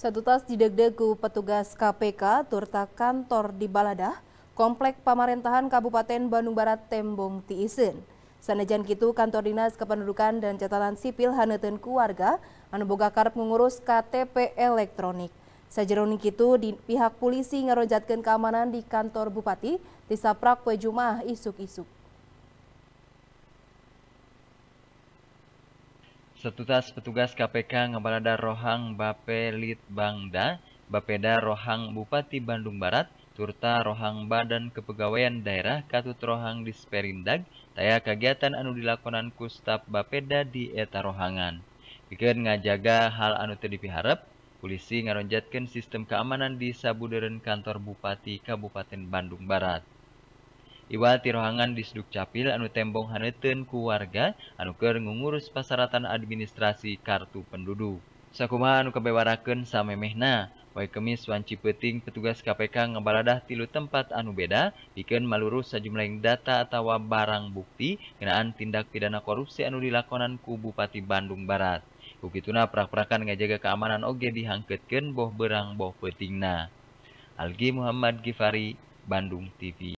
Satu tas didegdegu petugas KPK turta kantor di Baladah, Komplek Pemerintahan Kabupaten Bandung Barat Tembong Tiisin. Sanajan gitu kantor dinas kependudukan dan catatan sipil haneuten keluarga anu boga karep ngurus KTP elektronik. Sajeroni kitu di pihak polisi ngarojatkeun keamanan di kantor bupati tisaprak poe Pejumah isuk-isuk. Setutas petugas KPK Ngebalada Rohang Bape Litbangda, Bapeda Rohang Bupati Bandung Barat, turta Rohang Badan Kepegawaian Daerah Katut Rohang Disperindag, taya kegiatan anu dilakonan Kustab Bapeda di Eta Rohangan. Pikir ngajaga hal anu terdipiharap, polisi ngaronjatkan sistem keamanan di Sabuderen Kantor Bupati Kabupaten Bandung Barat. kwe diwati roangan di Suduk capil anu tembong haneton keluarga anu ke nngugurus pasaratan administrasi kartu penduduk Sakuma anu kebewaraken Sam Mehna Boy Kemis waci peting petugas KPK ngembaladah tilu tempat anu beda piken malurus sajumlah data tawa barang bukti kenaan tindak pidana korupsi anu dilakonan kubupati Bandung Barat begitu nah prapurkan ngajaga keamanan ogen dihangkeken boh barang boh peting nah Algi Muhammad Gifari Bandung TV